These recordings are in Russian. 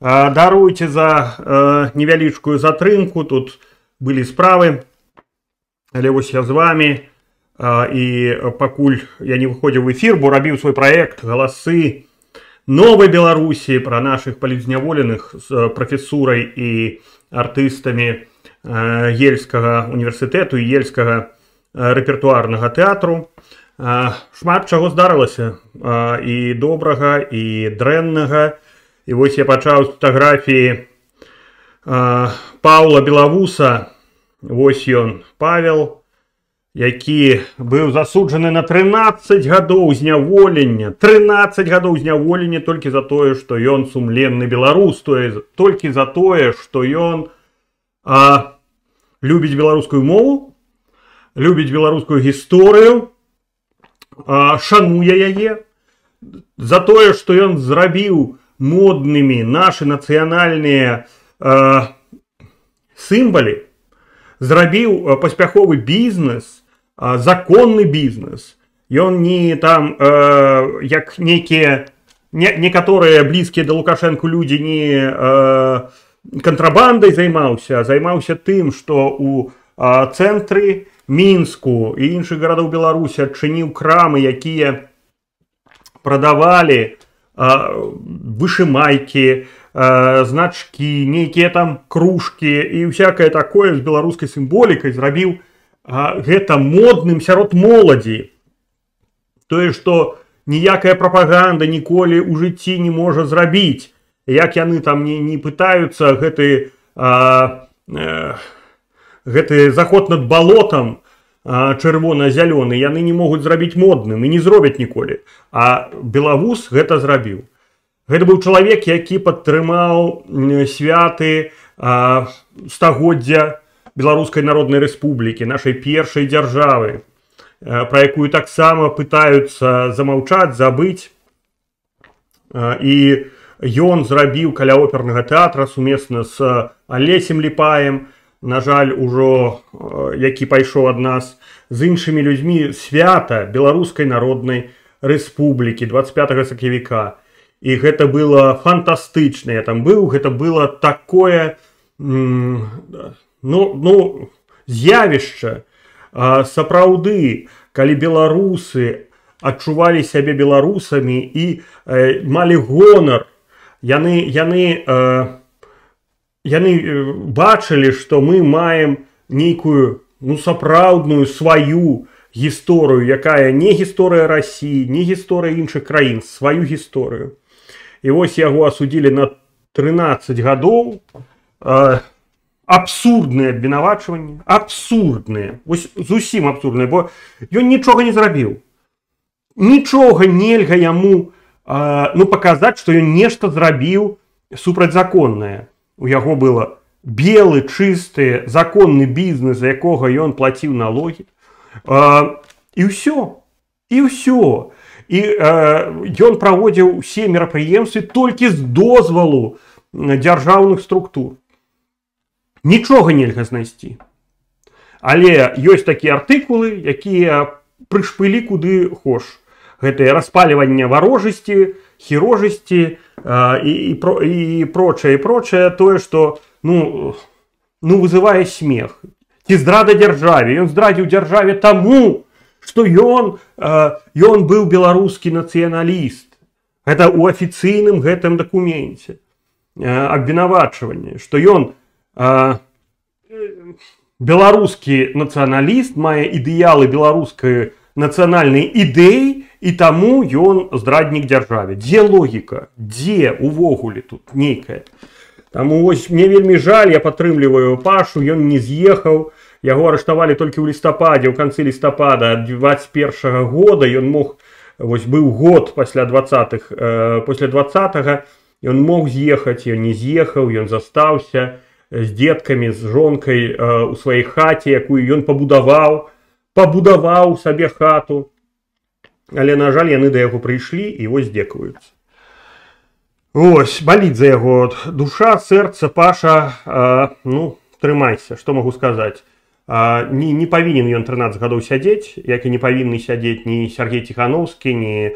даруйте за э, невялічкую затрымку тут былі справы але вось я з вами э, і пакуль я не выходзіў в эфір бо рабіў свой проект галасы новой беларусі пра наших палізняволеных з э, прафесурай і артыстамі э, ельскага універсітэту ельскага э, рэпертуарнага тэатру э, шмат чаго здарылася э, і добрага і дрэннага і І вось я пачаў з фатаграфіі э, Паўла Белавуса. Вось ён Павел, які быў засуджаны на 13 гадоў зняволення. 13 гадоў зняволення толькі за тое, што ён сумленны беларус, тое толькі за тое, што ён а, любіць беларускую мову, любіць беларускую гісторыю, а, шануе яе за тое, што ён зрабіў модными наши национальные э, сімвалі зрабіў паспяховы бізнес э, законны бізнес ён не там э, як некія не, некоторые близкие до лукашенко люди, не э, занимался, займаўся займаўся тым што у э, цэнтры мінску і іншых гарадоў беларусі адчыніў крамы якія продавали а, вышимайкі а, значки, некие там кружки и всякое такое с белорусской символикой зрабіў Это модным сярод моладзі тое што ніякая пропаганда, ніколі ў жыцці не может зрабіць як яны там не не пытаются гэты а, э, гэты заход над болотом чырвона-зялёны яны не могуць зрабіць модным і не зробяць ніколі а белавуз гэта зрабіў гэта быў чалавек які падтрымаў святы стагоддзя беларускай народнай рэспублікі нашай першай дзяржавы про якую таксама пытаюцца замаўчаць забыць і ён зрабіў каля опернага тэатра сумесна з алесем ліпаем і на жаль ужо э, які пайшоў ад нас з іншымі людзьмі свята беларускай народнай рэспублікі 25 сакавіка і гэта было фантастычна я там быў гэта было такое ну ну з'явішча а, сапраўды калі беларусы адчувалі сябе беларусамі і э, малі гонар яны яны э, яны э, бачылі што мы маем нейкую ну сапраўдную сваю гісторыю якая не гісторыя Росіі не гісторыя іншых краін сваю гісторыю і вось яго асудзілі на 13 гадоў э, абсурдныя абвінавачванні абсурдныя вось зусім абсурдныя бо ён нічога не зрабіў нічога нельга яму э, ну паказаць што ён нешта зрабіў супрацьзаконнае у яго было белы чысты законны бізнес за якога ён плаціў налогі і ўсё і ўсё і ён праводзіў усе мерапрыемствы толькі з дозвалу дзяржаўных структур нічога нельга знайсці але ёсць такія артыкулы якія прышпылі куды хош гэтае распальванне варожасці у хирожести э, и, и, про, и прочее, и прочее, тое, што ну, ну вызывае смех. Ці здрада дзяржаве, ён здрадзіў дзяржаве таму, што ён э, ён быў беларускі нацыяналіст. Гэта ў афіцыйным гэтым дакуменце э, абвінавачванне, што ён э, беларускі нацыяналіст мае ідэалы беларускай нацыянальнай ідэі и тому, ён здраднік дзяржаве дзе логіка дзе увогуле тут нейкая Там вось мне вельмі жаль я падтрымліваю пашу ён не з'ехаў яго арыштавалі толькі ў лістападзе ў канцы лістапада 21 года ён мог вось быў год пасля двадцатых э, после двадцатого ён мог з'ехаць ён не з'ехаў ён застаўся э, з дзеткамі з жонкай э, у сваёй хаце якую ён пабудаваў пабудаваў сабе хату але на жаль яны да яго прыйшлі і вось дзекуюцца Вось баліць за яго душа сэрца паша э, ну трымайся што магу сказаць э, а, не, не павінен ён 13 гадоў сядзець як і не павінны сядзець ні Сергей ціханаўскі ні э,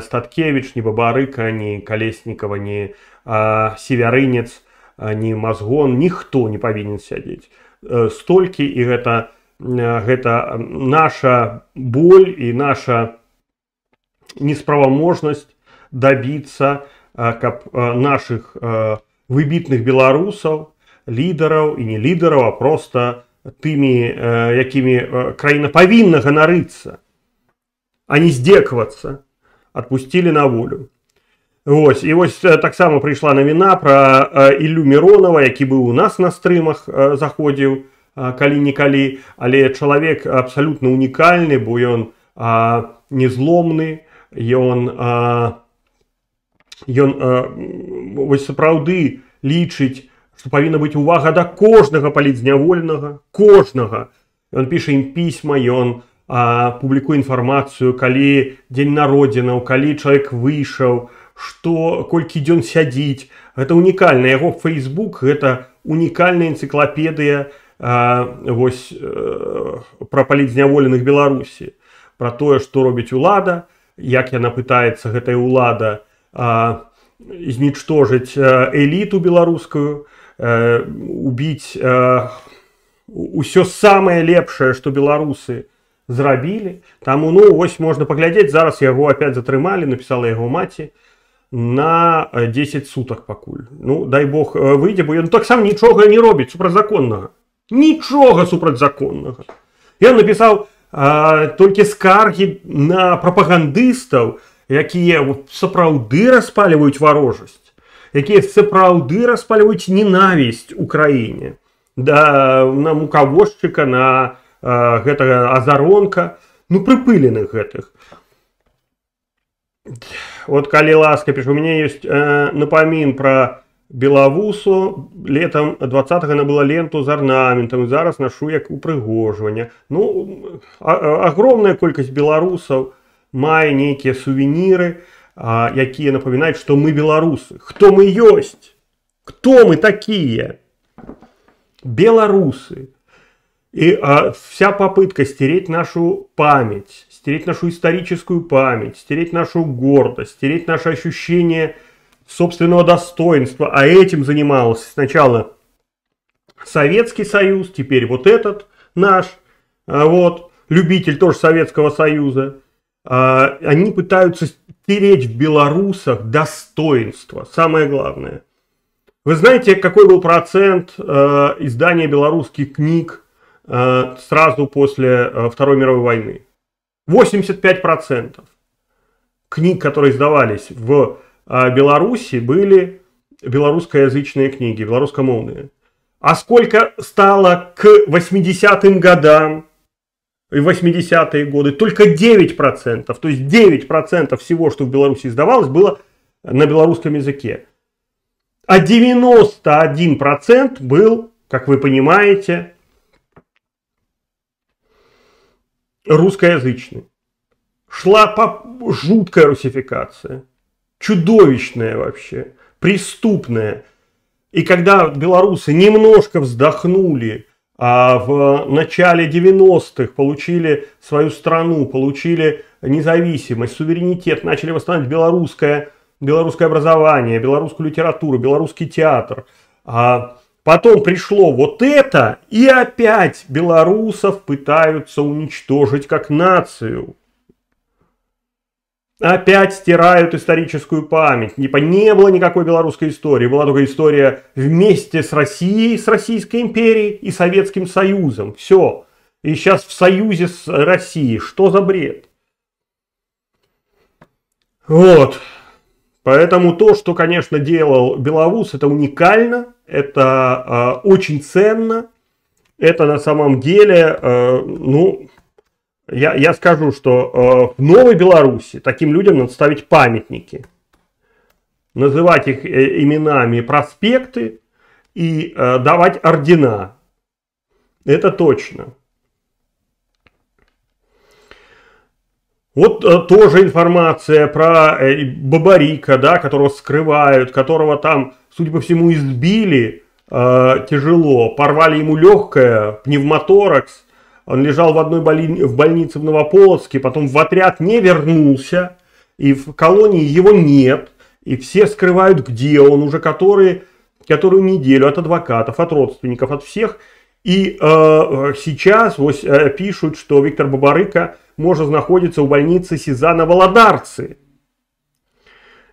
статкевич ні бабарыка ні калеснікава ні э, севярынец ні мазгон ніхто не павінен сядзець э, столькі і гэта э, гэта наша боль і наша несправоможность добиться э, э, наших э, выбитных белорусов, лидеров и не лідараў, а проста тымі, якімі краіна павінна ганарыцца, а не сдекваться, отпустили на волю. Вот и вот так таксама пришла навіна пра Ілю Міронова, які быў у нас на стримах заходил Кали не Кали, але человек абсолютно уникальный, бо ён а, незломный і ён ён а, а, вось сапраўды лічыць что павінна быць увага да кожнага палітзнявольнага кожнага ён піша ім пісьма ён а, публікуе інфармацыю калі дзень народзінаў калі чалавек выйшаў што колькі дзён сядзіць гэта унікальна яго фейсбук гэта унікальная энцыклапедыя вось э, пра палітзняволеных беларусі про тое што робіць улада як яна пытаецца гэтая ўлада а, знічтожыць а, эліту беларускую а, убіць усё самае лепшае что беларусы зрабілі Там, ну вось можна паглядзець зараз яго опять затрымалі напісала яго маці на 10 суток пакуль ну дай бог выйдзе бо ён таксама нічога не робіць супрацьзаконнага нічога супрацьзаконнага Я напісаў а, толькі скаргі на прапагандыстаў якія сапраўды распальваюць варожасць якія сапраўды распальваюць ненавісць у краіне да на мукавозчыка на а, гэтага азаронка ну прыпыленых гэтых вот калі ласка піш у мяне ёсць э, напамін пра Белавусу летам 20 была ленту з арнаментам зараз ношу як упрыгожвання ну а, а, огромная колькасць беларусаў мае нейкія сувеніры а, якія напамінаюць што мы беларусы кто мы ёсць кто мы такие, беларусы и вся попытка стереть нашу память стереть нашу историческую память стереть нашу гордость стереть наше ощущение э, собственного достоинства, а этим занимался сначала Советский Союз, теперь вот этот наш, а, вот, любитель тоже Советского Союза, а, они пытаются стереть в белорусах достоинство, самое главное. Вы знаете, какой был процент а, издания белорусских книг сразу после Второй мировой войны? 85% книг, которые издавались в а, Беларуси были белорусскоязычные книги, белорусскомовные. А сколько стало к 80-м годам и 80-е годы? Только 9%. То есть 9% всего, что в Беларуси издавалось, было на белорусском языке. А 91% был, как вы понимаете, русскоязычный. Шла по... жуткая русификация чудовищное вообще, преступное. И когда белорусы немножко вздохнули, а в э, начале 90-х получили свою страну, получили независимость, суверенитет, начали восстанавливать белорусское, белорусское образование, белорусскую литературу, белорусский театр. А потом пришло вот это, и опять белорусов пытаются уничтожить как нацию опять стирают историческую память. Типа не было никакой белорусской истории, была только история вместе с Россией, с Российской империей и Советским Союзом. Все. И сейчас в союзе с Россией. Что за бред? Вот. Поэтому то, что, конечно, делал Беловуз, это уникально, это э, очень ценно, это на самом деле, э, ну, я, я скажу, что э, в Новой Беларуси таким людям надо ставить памятники, называть их э, именами проспекты и э, давать ордена. Это точно. Вот э, тоже информация про э, Бабарика, да, которого скрывают, которого там, судя по всему, избили э, тяжело, порвали ему легкое, пневмоторакс, он лежал в одной боли... в больнице в Новополоцке, потом в отряд не вернулся, и в колонии его нет, и все скрывают, где он уже который, которую неделю от адвокатов, от родственников, от всех. И э, сейчас вот, э, пишут, что Виктор Бабарыка может находиться у больницы Сезана Володарцы.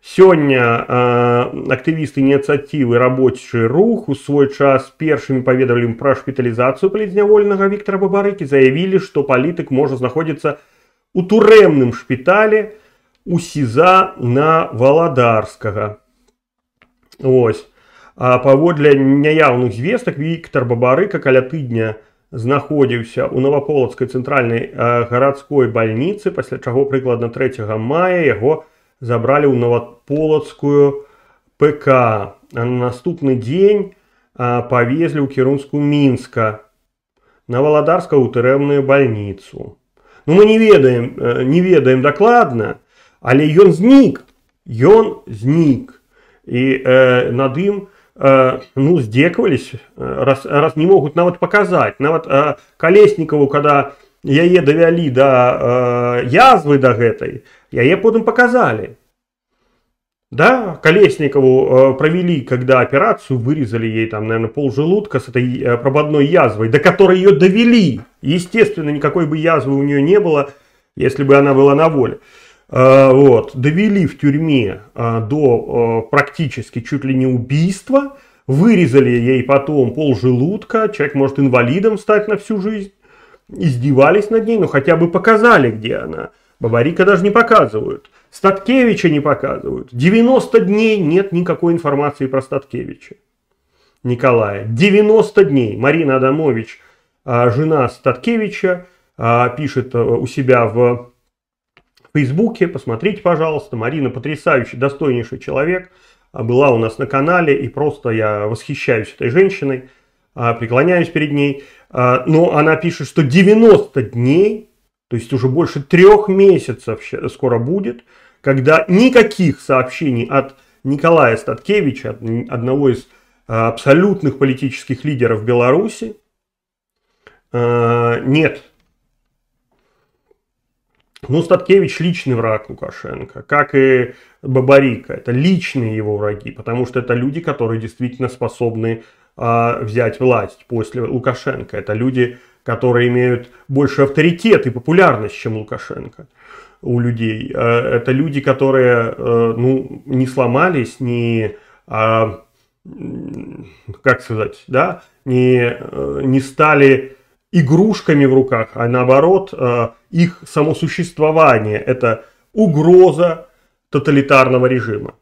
Сёння э, а, актывісты ініцыятывы рабочы рух у свой час першымі паведамлі пра шпіталізацыю палізнявольнага Віктора Бабарыкі заявілі, што палітык можа знаходзіцца у турэмным шпіталі у сеза на валадарскага. Ось. А паводле няяўных звестак Віктор Бабарыка каля тыдня знаходзіўся ў наваполацкай цэнтральнай а, гарадской бальніцы, пасля чаго прыкладна 3 мая яго, забрали у Новополоцкую ПК. А на наступный день а, повезли у кірунску Минска на Володарскую тюремную больницу. Ну, мы не ведаем, э, не ведаем докладно, але ён знік, ён знік. И э, над ім э, ну, здеквались, э, раз, раз не могут навод показать. навод э, Колесникову, когда яе давялі да э, язвы да гэтай яе потым паказалі да колесникову э, провели когда операцию вырезали ей там наверное пол желудка с этой э, прободной язвой до которой ее довели естественно никакой бы язвы у нее не было если бы она была на воле э, вот довели в тюрьме э, до э, практически чуть ли не убийства вырезали ей потом пол желудка человек может инвалидом стать на всю жизнь издевались над ней, но хотя бы показали, где она. Бабарика даже не показывают. Статкевича не показывают. 90 дней нет никакой информации про Статкевича. Николая. 90 дней. Марина Адамович, а, жена Статкевича, а, пишет а, у себя в Фейсбуке. Посмотрите, пожалуйста. Марина потрясающий, достойнейший человек. Была у нас на канале, и просто я восхищаюсь этой женщиной, преклоняюсь перед ней. А, но она пишет, что 90 дней, то есть уже больше трех месяцев скоро будет, когда никаких сообщений от Николая Статкевича, одного из а, абсолютных политических лидеров Беларуси, а, нет. Ну, Статкевич личный враг Лукашенко, как и Бабарика. Это личные его враги, потому что это люди, которые действительно способны а, взять власть после Лукашенко. Это люди, которые имеют больше авторитет и популярность, чем Лукашенко у людей. А, это люди, которые а, ну, не сломались, не, как сказать, да, не, не стали игрушками в руках, а наоборот, их само существование – это угроза тоталитарного режима.